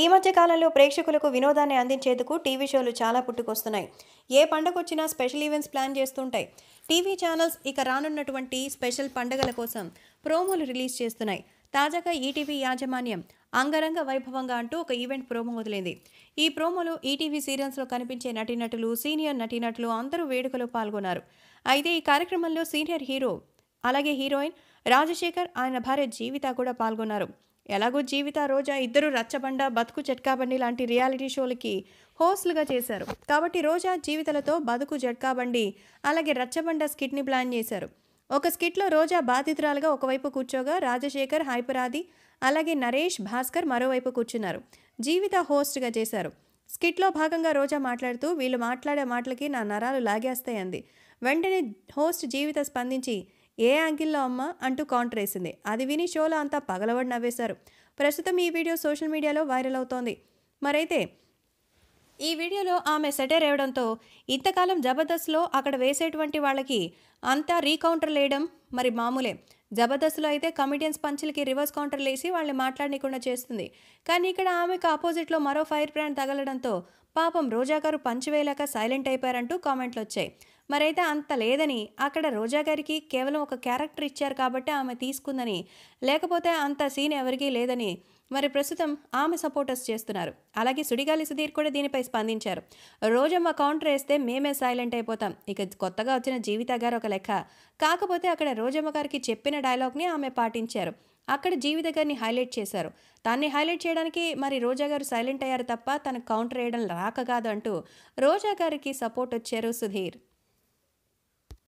ఈ మధ్య కాలంలో ప్రేక్షకులకు వినోదాన్ని అందించేందుకు టీవీ షోలు చాలా పుట్టుకొస్తున్నాయి ఏ పండగ వచ్చినా స్పెషల్ ఈవెంట్స్ ప్లాన్ చేస్తుంటాయి టీవీ ఛానల్స్ ఇక రానున్నటువంటి స్పెషల్ పండగల కోసం ప్రోమోలు రిలీజ్ చేస్తున్నాయి తాజాగా ఈటీవీ యాజమాన్యం అంగరంగ వైభవంగా అంటూ ఒక ఈవెంట్ ప్రోమో వదిలింది ఈ ప్రోమోలో ఈటీవీ సీరియల్స్లో కనిపించే నటీనటులు సీనియర్ నటీనటులు అందరూ వేడుకలో పాల్గొన్నారు అయితే ఈ కార్యక్రమంలో సీనియర్ హీరో అలాగే హీరోయిన్ రాజశేఖర్ ఆయన భార్య జీవిత కూడా పాల్గొన్నారు ఎలాగో జీవిత రోజా ఇద్దరు రచ్చబండ బతుకు జట్కాబండి లాంటి రియాలిటీ షోలకి హోస్ట్లుగా చేశారు కాబట్టి రోజా జీవితలతో బతుకు జట్కాబండి అలాగే రచ్చబండ స్కిట్ని ప్లాన్ చేశారు ఒక స్కిట్లో రోజా బాధితురాలుగా ఒకవైపు కూర్చోగా రాజశేఖర్ హైపరాది అలాగే నరేష్ భాస్కర్ మరోవైపు కూర్చున్నారు జీవిత హోస్ట్గా చేశారు స్కిట్లో భాగంగా రోజా మాట్లాడుతూ వీళ్ళు మాట్లాడే మాటలకి నా నరాలు లాగేస్తాయంది వెంటనే హోస్ట్ జీవిత స్పందించి ఏ యాంగిల్లో అమ్మ అంటూ కౌంటర్ వేసింది అది విని షోలో అంతా పగలబడి నవ్వేశారు ప్రస్తుతం ఈ వీడియో సోషల్ మీడియాలో వైరల్ అవుతోంది మరైతే ఈ వీడియోలో ఆమె సెటైర్ వేయడంతో ఇంతకాలం జబర్దస్త్లో అక్కడ వేసేటువంటి వాళ్ళకి అంతా రీకౌంటర్ లేయడం మరి మామూలే జబర్దస్త్లో అయితే కమిడియన్స్ పంచులకి రివర్స్ కౌంటర్లు వేసి వాళ్ళని మాట్లాడనీకుండా చేస్తుంది కానీ ఇక్కడ ఆమెకు ఆపోజిట్లో మరో ఫైర్ బ్రాండ్ తగలడంతో పాపం రోజా గారు పంచి వేయలేక సైలెంట్ అయిపోయారంటూ కామెంట్లు వచ్చాయి మరైతే అంత లేదని అక్కడ రోజాగారికి కేవలం ఒక క్యారెక్టర్ ఇచ్చారు కాబట్టి ఆమె తీసుకుందని లేకపోతే అంత సీన్ ఎవరికీ లేదని మరి ప్రస్తుతం ఆమె సపోర్టర్స్ చేస్తున్నారు అలాగే సుడిగాలి సుధీర్ కూడా దీనిపై స్పందించారు రోజమ్మ కౌంటర్ వేస్తే మేమే సైలెంట్ అయిపోతాం ఇక కొత్తగా వచ్చిన జీవిత గారు ఒక లెక్క కాకపోతే అక్కడ రోజమ్మ గారికి చెప్పిన డైలాగ్ని ఆమె పాటించారు అక్కడ జీవిత గారిని హైలైట్ చేశారు దాన్ని హైలైట్ చేయడానికి మరి రోజా గారు సైలెంట్ అయ్యారు తప్ప తనకు కౌంటర్ వేయడం రాక కాదు అంటూ రోజా గారికి సపోర్ట్ వచ్చారు సుధీర్